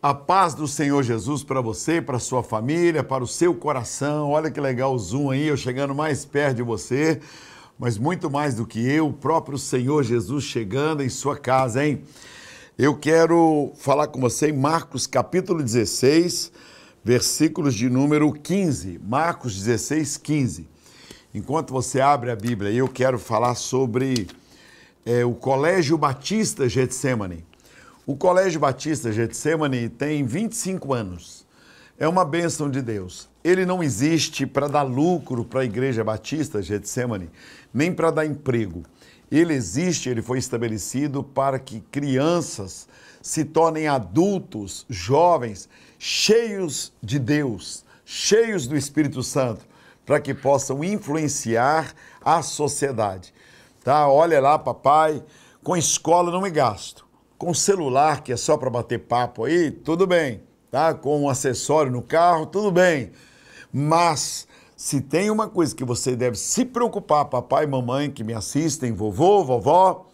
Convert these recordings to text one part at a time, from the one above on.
A paz do Senhor Jesus para você, para sua família, para o seu coração. Olha que legal o zoom aí, eu chegando mais perto de você. Mas muito mais do que eu, o próprio Senhor Jesus chegando em sua casa, hein? Eu quero falar com você em Marcos capítulo 16, versículos de número 15. Marcos 16, 15. Enquanto você abre a Bíblia, eu quero falar sobre é, o Colégio Batista Getsemane. O Colégio Batista Getsemane tem 25 anos. É uma bênção de Deus. Ele não existe para dar lucro para a Igreja Batista Getsemane, nem para dar emprego ele existe, ele foi estabelecido para que crianças se tornem adultos, jovens, cheios de Deus, cheios do Espírito Santo, para que possam influenciar a sociedade. Tá? Olha lá, papai, com escola não me gasto. Com celular, que é só para bater papo aí, tudo bem. Tá? Com um acessório no carro, tudo bem. Mas se tem uma coisa que você deve se preocupar, papai e mamãe que me assistem, vovô, vovó,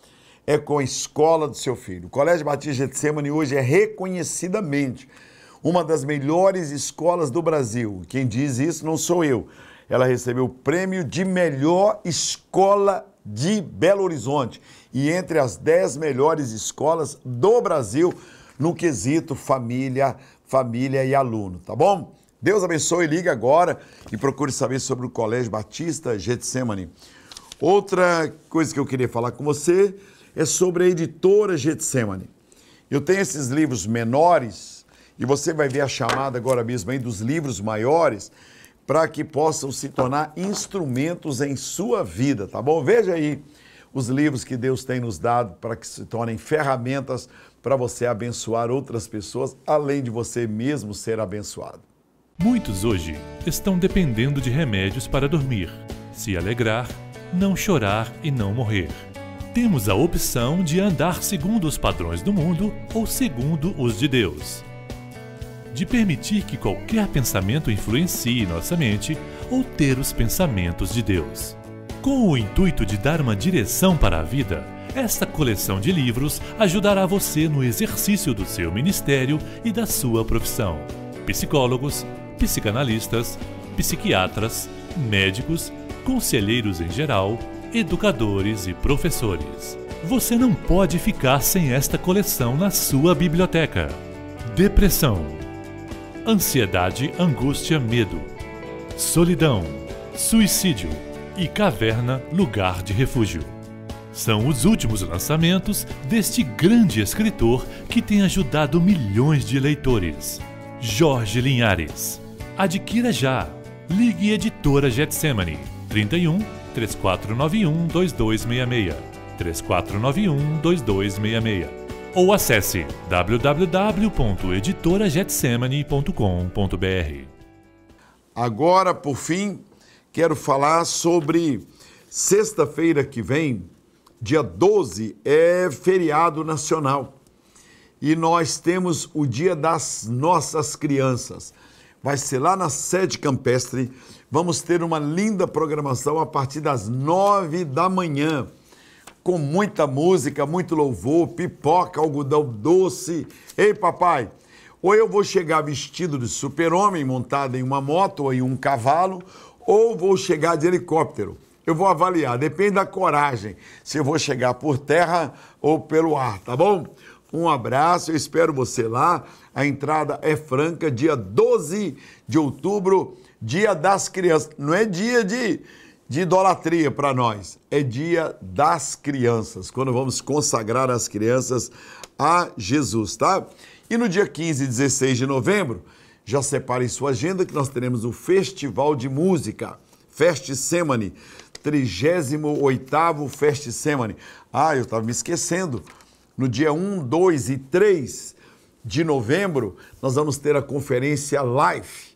é com a escola do seu filho. O Colégio Batista Getsemane hoje é reconhecidamente uma das melhores escolas do Brasil. Quem diz isso não sou eu. Ela recebeu o prêmio de melhor escola de Belo Horizonte e entre as 10 melhores escolas do Brasil no quesito família, família e aluno, tá bom? Deus abençoe, liga agora e procure saber sobre o Colégio Batista Getsemane. Outra coisa que eu queria falar com você é sobre a editora Getsemane. Eu tenho esses livros menores e você vai ver a chamada agora mesmo aí dos livros maiores para que possam se tornar instrumentos em sua vida, tá bom? Veja aí os livros que Deus tem nos dado para que se tornem ferramentas para você abençoar outras pessoas, além de você mesmo ser abençoado. Muitos hoje estão dependendo de remédios para dormir, se alegrar, não chorar e não morrer. Temos a opção de andar segundo os padrões do mundo ou segundo os de Deus. De permitir que qualquer pensamento influencie nossa mente ou ter os pensamentos de Deus. Com o intuito de dar uma direção para a vida, esta coleção de livros ajudará você no exercício do seu ministério e da sua profissão. Psicólogos, psicanalistas, psiquiatras, médicos, conselheiros em geral, educadores e professores. Você não pode ficar sem esta coleção na sua biblioteca. Depressão, ansiedade, angústia, medo, solidão, suicídio e caverna, lugar de refúgio. São os últimos lançamentos deste grande escritor que tem ajudado milhões de leitores, Jorge Linhares. Adquira já. Ligue Editora Getsemane 31 3491 2266 3491 2266 ou acesse www.editoragetsemane.com.br. Agora, por fim, quero falar sobre sexta-feira que vem, dia 12, é feriado nacional. E nós temos o dia das nossas crianças vai ser lá na sede campestre. Vamos ter uma linda programação a partir das nove da manhã, com muita música, muito louvor, pipoca, algodão doce. Ei, papai, ou eu vou chegar vestido de super-homem, montado em uma moto ou em um cavalo, ou vou chegar de helicóptero. Eu vou avaliar, depende da coragem, se eu vou chegar por terra ou pelo ar, tá bom? Um abraço, eu espero você lá. A entrada é franca, dia 12 de outubro, dia das crianças. Não é dia de, de idolatria para nós, é dia das crianças, quando vamos consagrar as crianças a Jesus, tá? E no dia 15 e 16 de novembro, já separe sua agenda que nós teremos o Festival de Música, Fest Semane, 38º Fest Semane. Ah, eu estava me esquecendo. No dia 1, 2 e 3 de novembro, nós vamos ter a conferência Life,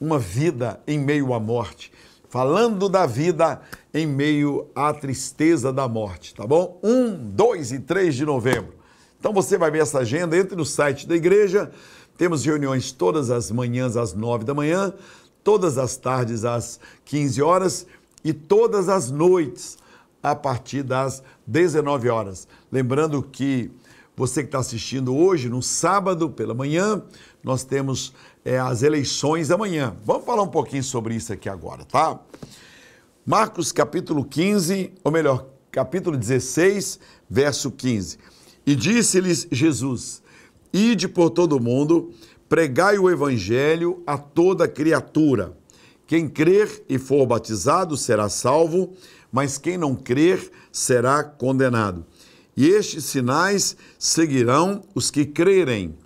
uma vida em meio à morte, falando da vida em meio à tristeza da morte, tá bom? 1, 2 e 3 de novembro. Então você vai ver essa agenda, entre no site da igreja, temos reuniões todas as manhãs às 9 da manhã, todas as tardes às 15 horas e todas as noites a partir das 19 horas. Lembrando que você que está assistindo hoje, no sábado pela manhã, nós temos é, as eleições amanhã. Vamos falar um pouquinho sobre isso aqui agora, tá? Marcos capítulo 15, ou melhor, capítulo 16, verso 15. E disse-lhes Jesus: Ide por todo o mundo, pregai o evangelho a toda criatura. Quem crer e for batizado será salvo, mas quem não crer será condenado. E estes sinais seguirão os que crerem.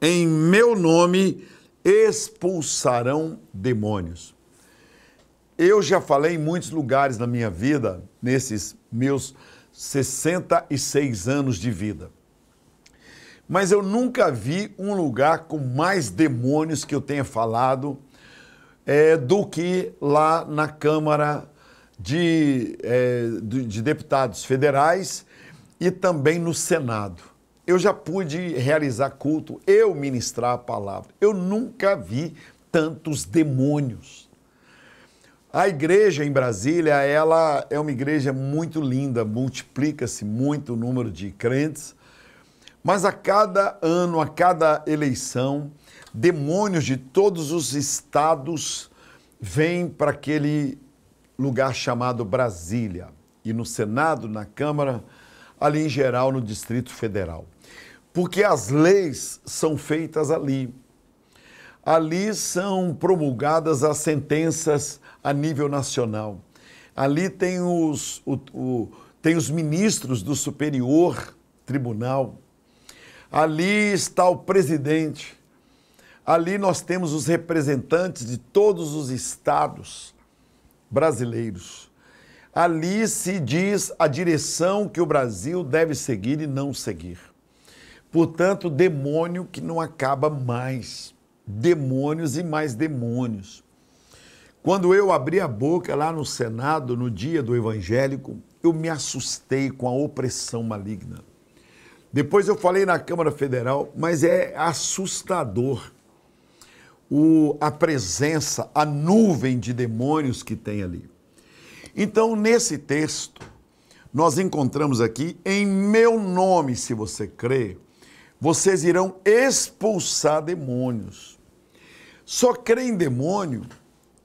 Em meu nome expulsarão demônios. Eu já falei em muitos lugares na minha vida, nesses meus 66 anos de vida. Mas eu nunca vi um lugar com mais demônios que eu tenha falado é, do que lá na Câmara de, é, de Deputados Federais e também no Senado. Eu já pude realizar culto, eu ministrar a palavra. Eu nunca vi tantos demônios. A igreja em Brasília, ela é uma igreja muito linda, multiplica-se muito o número de crentes, mas a cada ano, a cada eleição, demônios de todos os estados vêm para aquele lugar chamado Brasília. E no Senado, na Câmara, ali em geral no Distrito Federal. Porque as leis são feitas ali. Ali são promulgadas as sentenças a nível nacional. Ali tem os, o, o, tem os ministros do Superior Tribunal. Ali está o presidente. Ali nós temos os representantes de todos os estados brasileiros. Ali se diz a direção que o Brasil deve seguir e não seguir. Portanto, demônio que não acaba mais. Demônios e mais demônios. Quando eu abri a boca lá no Senado, no dia do evangélico, eu me assustei com a opressão maligna. Depois eu falei na Câmara Federal, mas é assustador o, a presença, a nuvem de demônios que tem ali. Então, nesse texto, nós encontramos aqui, em meu nome, se você crê, vocês irão expulsar demônios. Só crê em demônio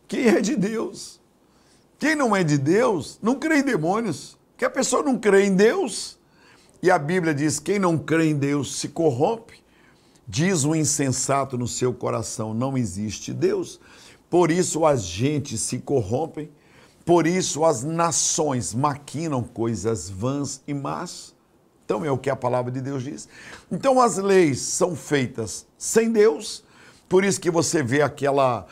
quem é de Deus. Quem não é de Deus, não crê em demônios. Que a pessoa não crê em Deus. E a Bíblia diz: quem não crê em Deus se corrompe. Diz o insensato no seu coração: não existe Deus. Por isso as gentes se corrompem por isso as nações maquinam coisas vãs e más. Então é o que a palavra de Deus diz. Então as leis são feitas sem Deus. Por isso que você vê aquela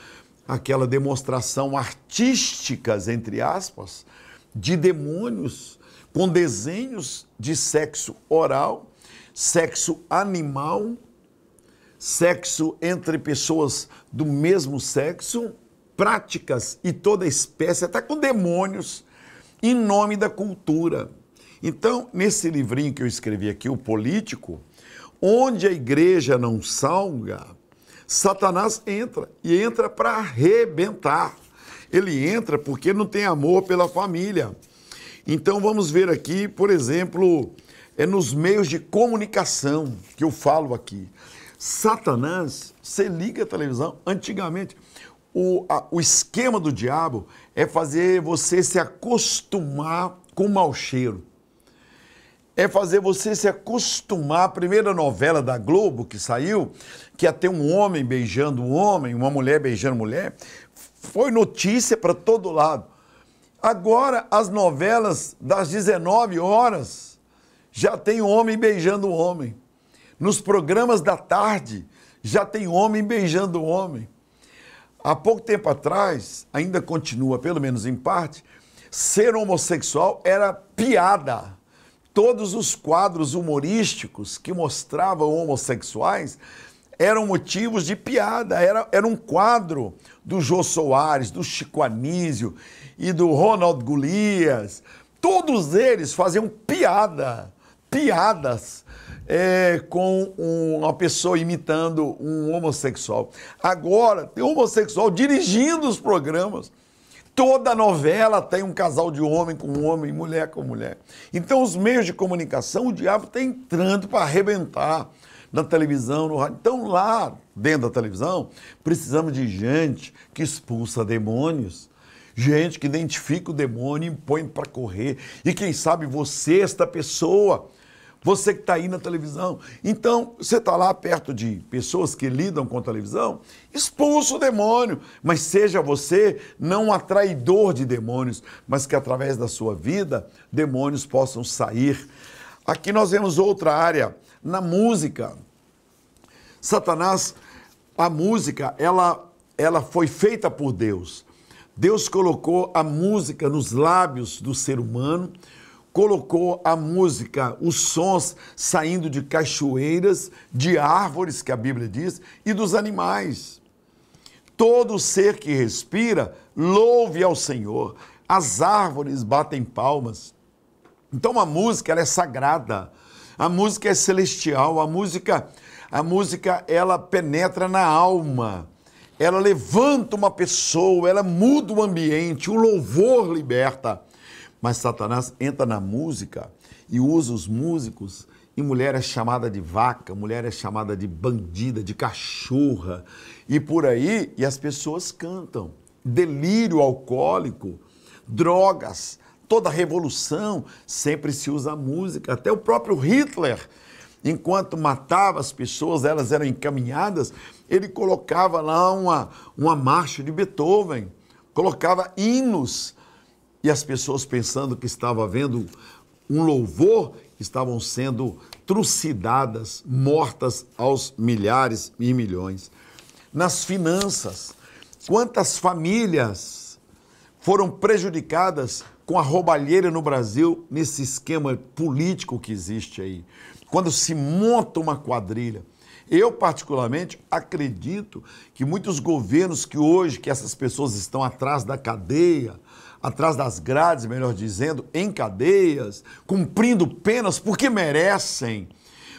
aquela demonstração artísticas entre aspas de demônios com desenhos de sexo oral, sexo animal, sexo entre pessoas do mesmo sexo, práticas e toda espécie, até com demônios, em nome da cultura. Então, nesse livrinho que eu escrevi aqui, O Político, onde a igreja não salga, Satanás entra e entra para arrebentar. Ele entra porque não tem amor pela família. Então, vamos ver aqui, por exemplo, é nos meios de comunicação que eu falo aqui. Satanás, você liga a televisão, antigamente, o, a, o esquema do diabo é fazer você se acostumar com o mau cheiro. É fazer você se acostumar. A primeira novela da Globo que saiu, que ia é ter um homem beijando um homem, uma mulher beijando mulher, foi notícia para todo lado. Agora, as novelas das 19 horas já tem homem beijando homem. Nos programas da tarde já tem homem beijando homem. Há pouco tempo atrás, ainda continua, pelo menos em parte, ser homossexual era piada. Todos os quadros humorísticos que mostravam homossexuais eram motivos de piada. Era, era um quadro do Jô Soares, do Chico Anísio e do Ronald Golias. Todos eles faziam piada, piadas é, com uma pessoa imitando um homossexual. Agora, tem homossexual dirigindo os programas. Toda novela tem um casal de homem com homem, mulher com mulher. Então, os meios de comunicação, o diabo está entrando para arrebentar na televisão, no rádio. Então, lá dentro da televisão, precisamos de gente que expulsa demônios. Gente que identifica o demônio e impõe para correr. E quem sabe você, esta pessoa, você que está aí na televisão. Então, você está lá perto de pessoas que lidam com televisão, expulsa o demônio, mas seja você não um atraidor de demônios, mas que através da sua vida demônios possam sair. Aqui nós vemos outra área, na música. Satanás, a música, ela, ela foi feita por Deus. Deus colocou a música nos lábios do ser humano colocou a música, os sons saindo de cachoeiras, de árvores, que a Bíblia diz, e dos animais. Todo ser que respira, louve ao Senhor. As árvores batem palmas. Então a música ela é sagrada. A música é celestial, a música, a música ela penetra na alma. Ela levanta uma pessoa, ela muda o ambiente, o louvor liberta. Mas Satanás entra na música e usa os músicos, e mulher é chamada de vaca, mulher é chamada de bandida, de cachorra, e por aí, e as pessoas cantam. Delírio alcoólico, drogas, toda revolução sempre se usa a música. Até o próprio Hitler, enquanto matava as pessoas, elas eram encaminhadas, ele colocava lá uma, uma marcha de Beethoven, colocava hinos e as pessoas pensando que estava havendo um louvor, estavam sendo trucidadas, mortas aos milhares e milhões. Nas finanças, quantas famílias foram prejudicadas com a roubalheira no Brasil nesse esquema político que existe aí? Quando se monta uma quadrilha, eu, particularmente, acredito que muitos governos que hoje, que essas pessoas estão atrás da cadeia, atrás das grades, melhor dizendo, em cadeias, cumprindo penas porque merecem.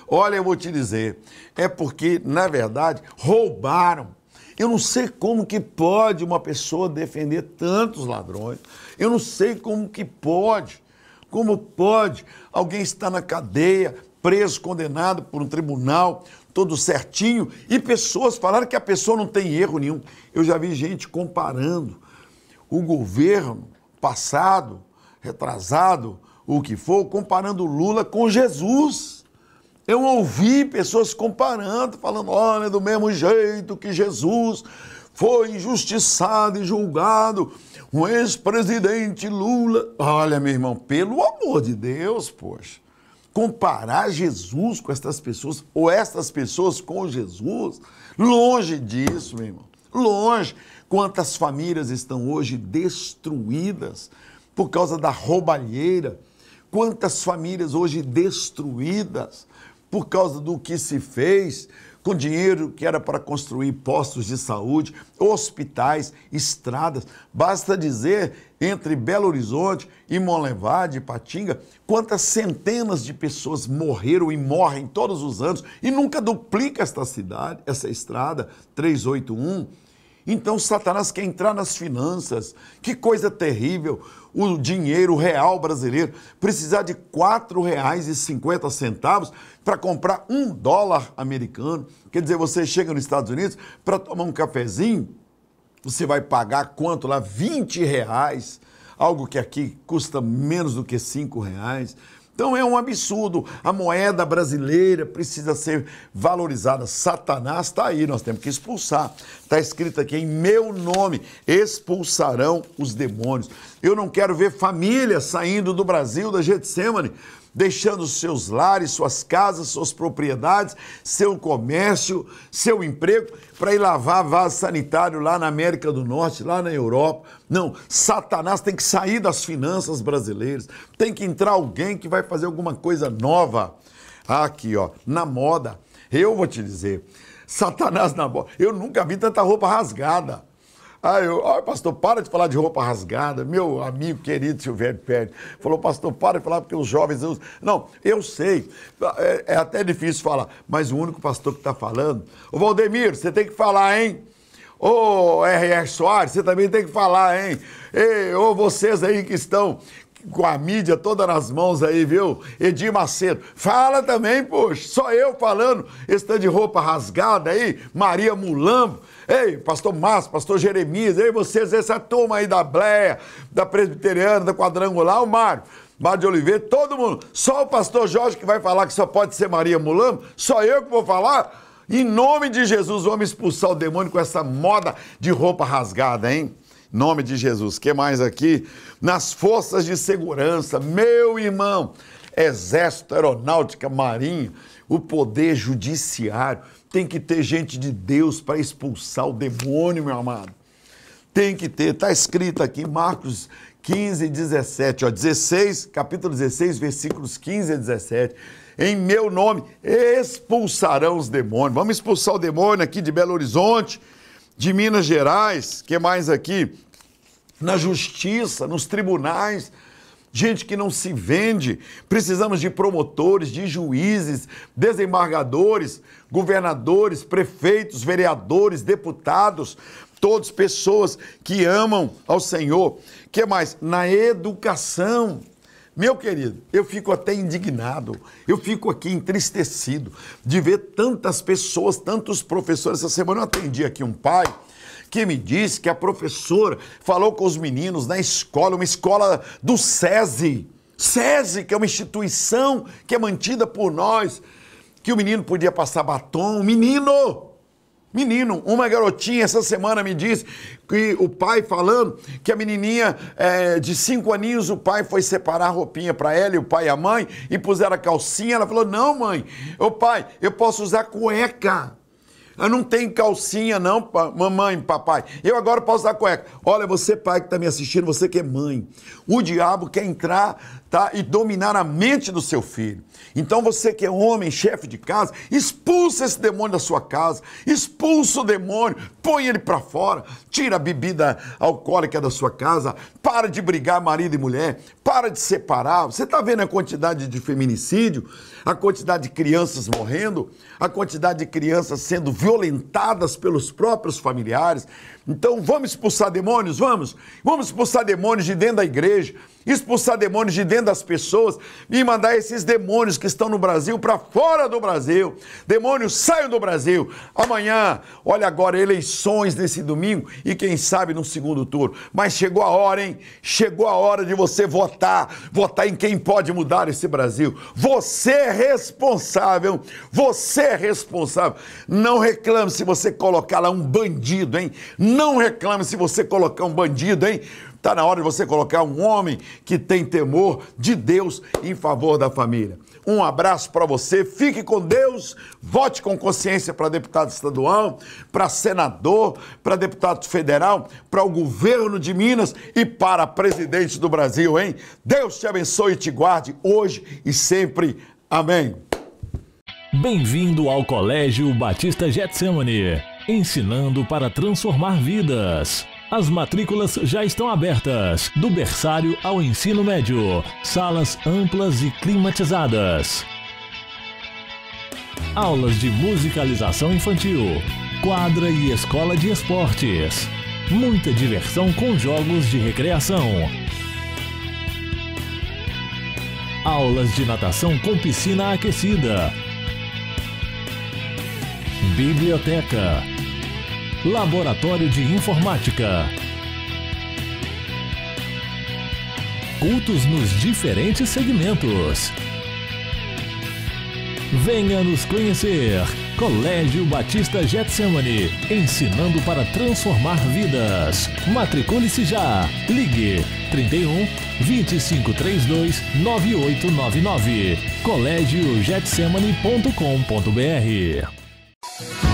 Olha, eu vou te dizer, é porque, na verdade, roubaram. Eu não sei como que pode uma pessoa defender tantos ladrões. Eu não sei como que pode. Como pode alguém estar na cadeia, preso, condenado por um tribunal, todo certinho, e pessoas falaram que a pessoa não tem erro nenhum. Eu já vi gente comparando o governo passado, retrasado, o que for, comparando Lula com Jesus. Eu ouvi pessoas comparando, falando: olha, do mesmo jeito que Jesus foi injustiçado e julgado, o ex-presidente Lula. Olha, meu irmão, pelo amor de Deus, poxa. Comparar Jesus com estas pessoas, ou estas pessoas com Jesus, longe disso, meu irmão. Longe. Quantas famílias estão hoje destruídas por causa da roubalheira? Quantas famílias hoje destruídas por causa do que se fez com dinheiro que era para construir postos de saúde, hospitais, estradas. Basta dizer, entre Belo Horizonte e Monlevade, Patinga, quantas centenas de pessoas morreram e morrem todos os anos e nunca duplica esta cidade, essa estrada 381 então Satanás quer entrar nas finanças. Que coisa terrível! O dinheiro real brasileiro precisar de R$ 4,50 para comprar um dólar americano. Quer dizer, você chega nos Estados Unidos para tomar um cafezinho, você vai pagar quanto lá? 20 reais. Algo que aqui custa menos do que 5 reais. Então é um absurdo. A moeda brasileira precisa ser valorizada. Satanás está aí, nós temos que expulsar. Está escrito aqui em meu nome: expulsarão os demônios. Eu não quero ver famílias saindo do Brasil, da Getsemane, deixando seus lares, suas casas, suas propriedades, seu comércio, seu emprego, para ir lavar vaso sanitário lá na América do Norte, lá na Europa. Não, Satanás tem que sair das finanças brasileiras, tem que entrar alguém que vai fazer alguma coisa nova. Aqui, ó, na moda. Eu vou te dizer, Satanás na moda. Eu nunca vi tanta roupa rasgada. Aí eu, ah, pastor, para de falar de roupa rasgada. Meu amigo querido Silvério Pérez falou, pastor, para de falar porque os jovens usam. Não, eu sei, é, é até difícil falar, mas o único pastor que está falando. Ô, Valdemiro, você tem que falar, hein? Ô, R.R. Soares, você também tem que falar, hein? Ei, ô, vocês aí que estão com a mídia toda nas mãos aí, viu? Edir Macedo, fala também, poxa, só eu falando, está de roupa rasgada aí, Maria Mulambo, Ei, pastor Márcio, pastor Jeremias, ei, vocês, essa turma aí da Bleia, da Presbiteriana, da Quadrangular, o Mário. Mário de Oliveira, todo mundo. Só o pastor Jorge que vai falar que só pode ser Maria Mulambo? Só eu que vou falar? Em nome de Jesus, vamos expulsar o demônio com essa moda de roupa rasgada, hein? Em nome de Jesus. que mais aqui? Nas forças de segurança, meu irmão, exército, aeronáutica, marinha, o poder judiciário tem que ter gente de Deus para expulsar o demônio, meu amado. Tem que ter, está escrito aqui, Marcos 15, 17, ó, 16, capítulo 16, versículos 15 a 17. Em meu nome expulsarão os demônios. Vamos expulsar o demônio aqui de Belo Horizonte, de Minas Gerais, que mais aqui? Na justiça, nos tribunais, gente que não se vende. Precisamos de promotores, de juízes, desembargadores, governadores, prefeitos, vereadores, deputados, todas pessoas que amam ao Senhor. Que mais? Na educação. Meu querido, eu fico até indignado, eu fico aqui entristecido de ver tantas pessoas, tantos professores. Essa semana eu atendi aqui um pai que me disse que a professora falou com os meninos na escola, uma escola do SESI. SESI, que é uma instituição que é mantida por nós, que o menino podia passar batom. Menino! Menino, uma garotinha essa semana me disse que o pai falando que a menininha é, de cinco aninhos, o pai foi separar a roupinha para ela, e o pai e a mãe, e puseram a calcinha. Ela falou: Não, mãe, ô pai, eu posso usar cueca. Eu não tem calcinha, não, pa... mamãe, papai. Eu agora posso dar cueca. Olha, você, pai que está me assistindo, você que é mãe. O diabo quer entrar tá? e dominar a mente do seu filho. Então você que é homem, chefe de casa, expulsa esse demônio da sua casa, expulsa o demônio, põe ele para fora, tira a bebida alcoólica da sua casa, para de brigar marido e mulher, para de separar. Você está vendo a quantidade de feminicídio, a quantidade de crianças morrendo, a quantidade de crianças sendo violentadas pelos próprios familiares. Então vamos expulsar demônios, vamos, vamos expulsar demônios de dentro da igreja expulsar demônios de dentro das pessoas e mandar esses demônios que estão no Brasil para fora do Brasil. Demônios, saiam do Brasil. Amanhã, olha agora, eleições nesse domingo e quem sabe no segundo turno. Mas chegou a hora, hein? Chegou a hora de você votar. Votar em quem pode mudar esse Brasil. Você é responsável. Você é responsável. Não reclame se você colocar lá um bandido, hein? Não reclame se você colocar um bandido, hein? Está na hora de você colocar um homem que tem temor de Deus em favor da família. Um abraço para você, fique com Deus, vote com consciência para deputado estadual, para senador, para deputado federal, para o governo de Minas e para presidente do Brasil, hein? Deus te abençoe e te guarde hoje e sempre. Amém. Bem-vindo ao Colégio Batista Getsemane, ensinando para transformar vidas. As matrículas já estão abertas, do berçário ao ensino médio. Salas amplas e climatizadas. Aulas de musicalização infantil, quadra e escola de esportes. Muita diversão com jogos de recreação. Aulas de natação com piscina aquecida. Biblioteca Laboratório de Informática. Cultos nos diferentes segmentos. Venha nos conhecer. Colégio Batista Getsemane, ensinando para transformar vidas. Matricule-se já. Ligue 31 2532 9899. Colégio Getsemane.com.br